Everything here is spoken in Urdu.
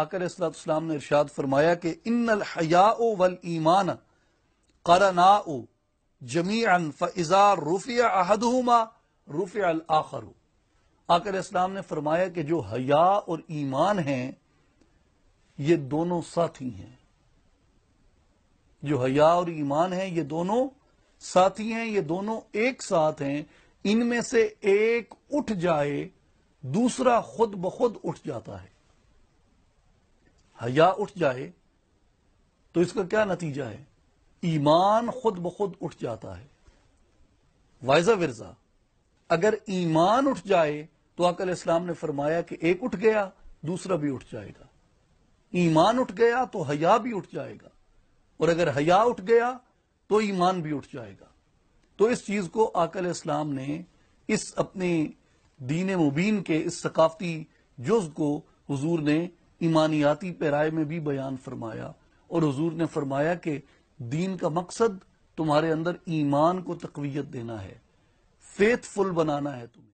آکر اسلط السلام نے ارشاد فرمایا کہ ان الحیاء والایمان ول ایمان کرانا رفع جمی رفع فضا روفیہ احدما روفیہ الآخر آکر اسلام نے فرمایا کہ جو حیا اور ایمان ہیں یہ دونوں ساتھی ہیں جو حیا اور ایمان ہیں یہ دونوں ساتھی ہیں یہ دونوں ایک ساتھ ہیں ان میں سے ایک اٹھ جائے دوسرا خود بخود اٹھ جاتا ہے حیا اٹھ جائے تو اس کا کیا نتیجہ ہے ایمان خود بخود اٹھ جاتا ہے وائزہ ورزا اگر ایمان اٹھ جائے تو عقل اسلام نے فرمایا کہ ایک اٹھ گیا دوسرا بھی اٹھ جائے گا ایمان اٹھ گیا تو حیا بھی اٹھ جائے گا اور اگر حیا اٹھ گیا تو ایمان بھی اٹھ جائے گا تو اس چیز کو آکل اسلام نے اس اپنے دین مبین کے اس ثقافتی جز کو حضور نے ایمانیاتی پیرائے میں بھی بیان فرمایا اور حضور نے فرمایا کہ دین کا مقصد تمہارے اندر ایمان کو تقویت دینا ہے فیتھ فل بنانا ہے تمہیں